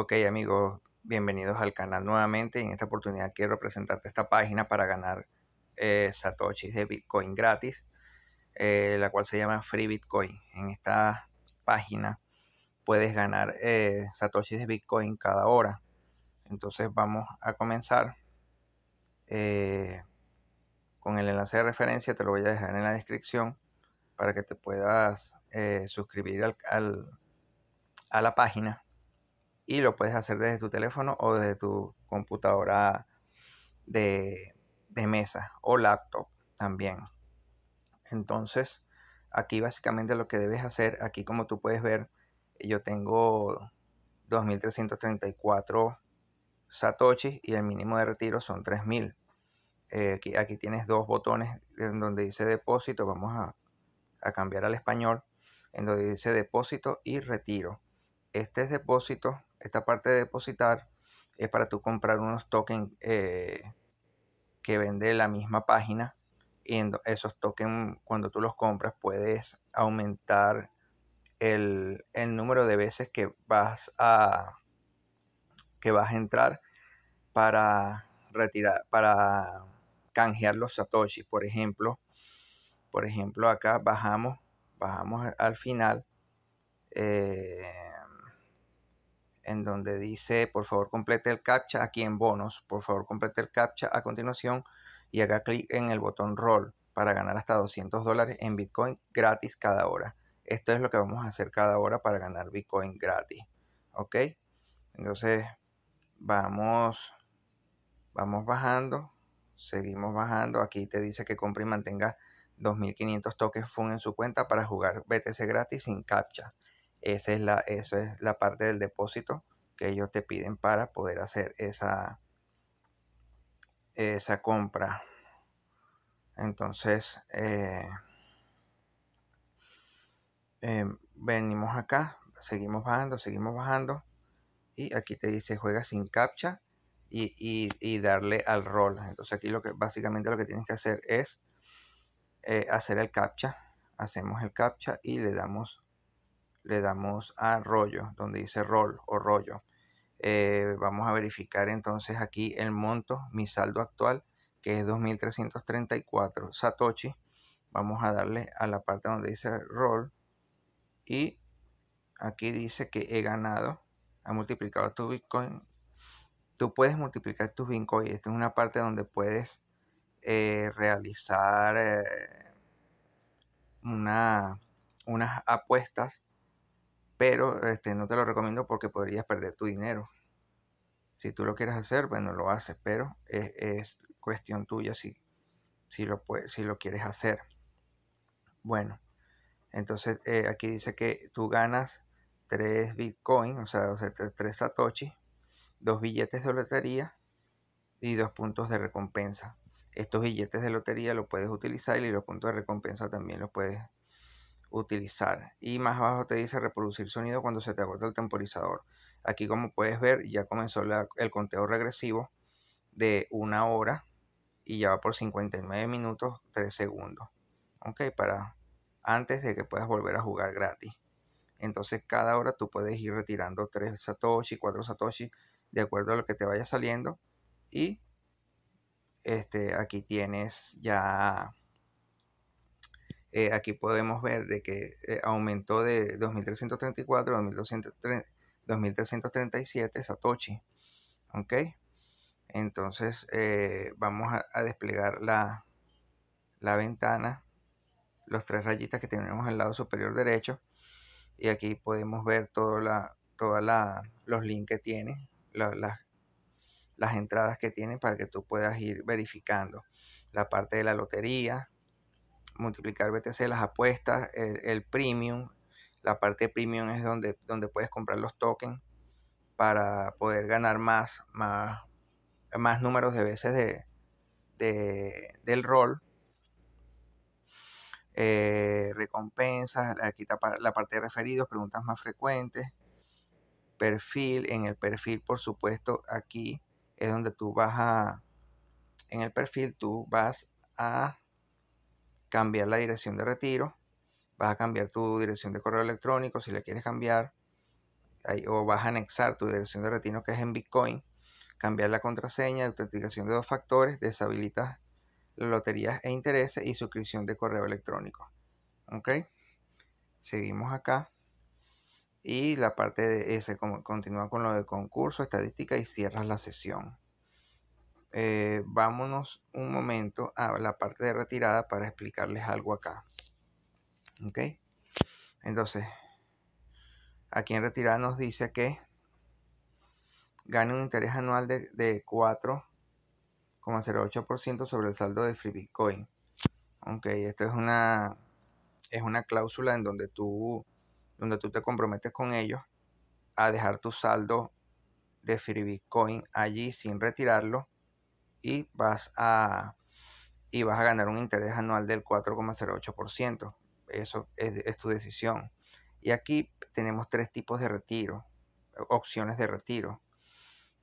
Ok amigos, bienvenidos al canal nuevamente. En esta oportunidad quiero presentarte esta página para ganar eh, satoshis de Bitcoin gratis, eh, la cual se llama Free Bitcoin. En esta página puedes ganar eh, satoshis de Bitcoin cada hora. Entonces vamos a comenzar. Eh, con el enlace de referencia te lo voy a dejar en la descripción para que te puedas eh, suscribir a la página y lo puedes hacer desde tu teléfono o desde tu computadora de, mesa o laptop también. Entonces, aquí básicamente lo que debes hacer, aquí como tú puedes ver, yo tengo 2.334 satoshis y el mínimo de retiro son 3.000. Eh, aquí, tienes dos botones en donde dice depósito, vamos a, a, cambiar al español, en donde dice depósito y retiro. Este es depósito esta parte de depositar es para tú comprar unos tokens eh, que vende la misma página. Y esos tokens, cuando tú los compras, puedes aumentar el, número de veces que vas a que vas a entrar para retirar para canjear los satoshi por ejemplo por ejemplo acá bajamos bajamos al final eh, en donde dice, por favor, complete el captcha aquí en bonos, por favor, complete el captcha a continuación y haga clic en el botón roll para ganar hasta 200 dólares en Bitcoin gratis cada hora. Esto es lo que vamos a hacer cada hora para ganar Bitcoin gratis. ¿Ok? Entonces, vamos, vamos bajando, seguimos bajando. Aquí te dice que compre y mantenga 2.500 toques FUN en su cuenta para jugar BTC gratis sin captcha. Esa es la, es la parte del depósito que ellos te piden para poder hacer esa, esa compra. Entonces, eh, eh, venimos acá, seguimos bajando, seguimos bajando. Y aquí te dice juega sin captcha y, darle al rol. Entonces aquí lo que básicamente lo que tienes que hacer es eh, hacer el captcha. Hacemos el captcha y le damos le damos a rollo, donde dice rol o rollo. Eh, vamos a verificar entonces aquí el monto, mi saldo actual, que es 2334 Satoshi. Vamos a darle a la parte donde dice roll y aquí dice que he ganado, ha multiplicado tu Bitcoin. Tú puedes multiplicar tus Bitcoin. Esta es una parte donde puedes eh, realizar eh, una, unas apuestas pero este, no te lo recomiendo porque podrías perder tu dinero. Si tú lo quieres hacer, bueno, lo haces, pero e, es, cuestión tuya si, si, lo si lo quieres hacer. Bueno, entonces eh, aquí dice que tú ganas 3 Bitcoin, o sea, 3 Satoshi, 2 billetes de lotería y 2 puntos de recompensa. Estos billetes de lotería los puedes utilizar y los puntos de recompensa también los puedes utilizar. Y más abajo te dice reproducir sonido cuando se te agota el temporizador. Aquí como puedes ver ya comenzó el conteo regresivo de una hora y ya va por 59 minutos 3 segundos. Ok, para antes de que puedas volver a jugar gratis. Entonces cada hora tú puedes ir retirando 3 satoshi, 4 satoshi, de acuerdo a lo que te vaya saliendo. Y este, aquí tienes ya eh, aquí podemos ver de que eh, aumentó de 2.334 a 2.337 Satoshi. ¿Ok? Entonces eh, vamos a, desplegar la, la ventana, los tres rayitas que tenemos al lado superior derecho. Y aquí podemos ver todos toda la, los links que tiene, las, las entradas que tiene para que tú puedas ir verificando la parte de la lotería, multiplicar BTC, las apuestas, el, premium. La parte premium es donde, donde puedes comprar los tokens para poder ganar más, más, más números de veces de, del rol. Eh, recompensas, aquí la parte de referidos, preguntas más frecuentes, perfil, en el perfil por supuesto aquí es donde tú vas a, en el perfil tú vas a cambiar la dirección de retiro, vas a cambiar tu dirección de correo electrónico si la quieres cambiar, o vas a anexar tu dirección de retiro que es en Bitcoin, cambiar la contraseña, autenticación de dos factores, deshabilitas loterías e intereses y suscripción de correo electrónico. ¿Ok? Seguimos acá. Y la parte de ese continúa con lo de concurso, estadística y cierras la sesión. Eh, vámonos un momento a la parte de retirada para explicarles algo acá. ¿Ok? Entonces, aquí en retirada nos dice que gane un interés anual de, de 4,08% sobre el saldo de Free Bitcoin. Ok, esto es una, es una cláusula en donde tú, donde tú te comprometes con ellos a dejar tu saldo de Free Bitcoin allí sin retirarlo y vas a, y vas a ganar un interés anual del 4,08%. Eso es, tu decisión. Y aquí tenemos tres tipos de retiro, opciones de retiro.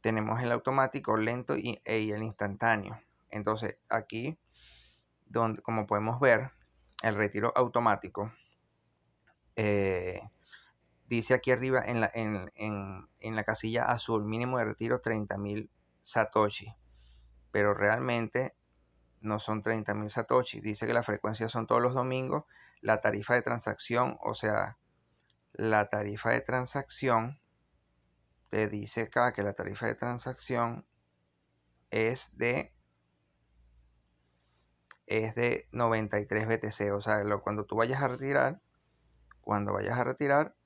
Tenemos el automático, lento y, e, el instantáneo. Entonces aquí, donde, como podemos ver, el retiro automático eh, dice aquí arriba en la, en la casilla azul, mínimo de retiro 30.000 satoshi pero realmente no son 30.000 satoshi. Dice que la frecuencia son todos los domingos. La tarifa de transacción, o sea, la tarifa de transacción, te dice acá que la tarifa de transacción es de es de 93 BTC. O sea, cuando tú vayas a retirar, cuando vayas a retirar,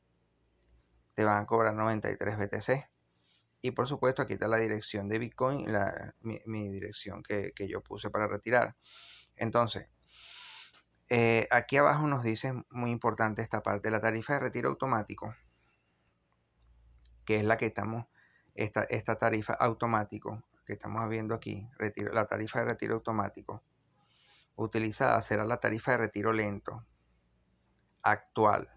te van a cobrar 93 BTC. Y por supuesto, aquí está la dirección de Bitcoin, la, mi, dirección que, yo puse para retirar. Entonces, eh, aquí abajo nos dice muy importante esta parte, la tarifa de retiro automático, que es la que estamos, esta, esta tarifa automático que estamos viendo aquí, la tarifa de retiro automático utilizada será la tarifa de retiro lento actual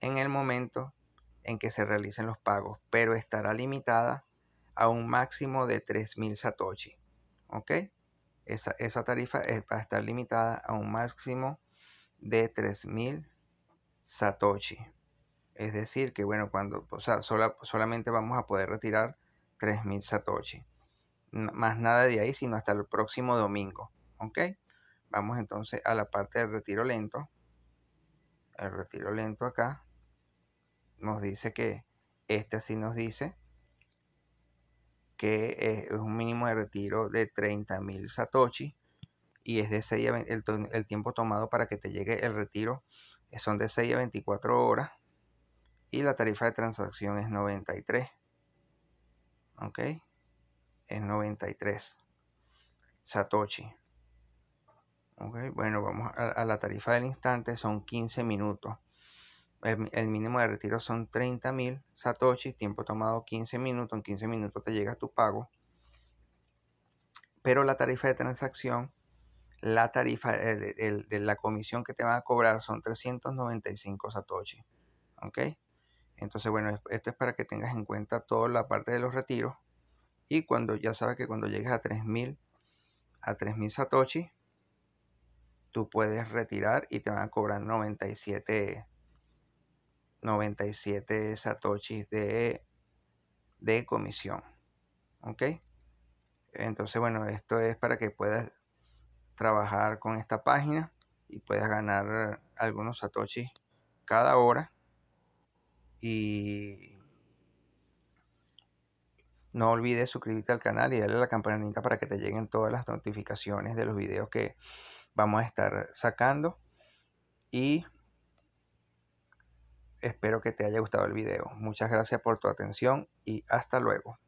en el momento en que se realicen los pagos, pero estará limitada a un máximo de 3.000 satoshi. ¿Ok? Esa, tarifa es, eh, va a estar limitada a un máximo de 3.000 satoshi. Es decir, que bueno, cuando, solamente vamos a poder retirar 3.000 satoshi. más nada de ahí, sino hasta el próximo domingo. ¿Ok? Vamos entonces a la parte de retiro lento. El retiro lento acá nos dice que este sí nos dice que eh, es un mínimo de retiro de 30.000 satoshi y es de 6 a el, tiempo tomado para que te llegue el retiro son de 6 a 24 horas y la tarifa de transacción es 93 ok es 93 satoshi ok bueno vamos a la tarifa del instante son 15 minutos el, mínimo de retiro son 30.000 satoshis tiempo tomado 15 minutos, en 15 minutos te llega tu pago. Pero la tarifa de transacción, la tarifa de la comisión que te van a cobrar son 395 satoshi. ¿Ok? Entonces, bueno, esto es para que tengas en cuenta toda la parte de los retiros. Y cuando ya sabes que cuando llegues a 3000 a 3000 satoshi, tú puedes retirar y te van a cobrar 97 97 satoshis de, de comisión. ¿Ok? Entonces, bueno, esto es para que puedas trabajar con esta página y puedas ganar algunos satoshis cada hora. Y no olvides suscribirte al canal y darle a la campanita para que te lleguen todas las notificaciones de los videos que vamos a estar sacando. Y Espero que te haya gustado el video. Muchas gracias por tu atención y hasta luego.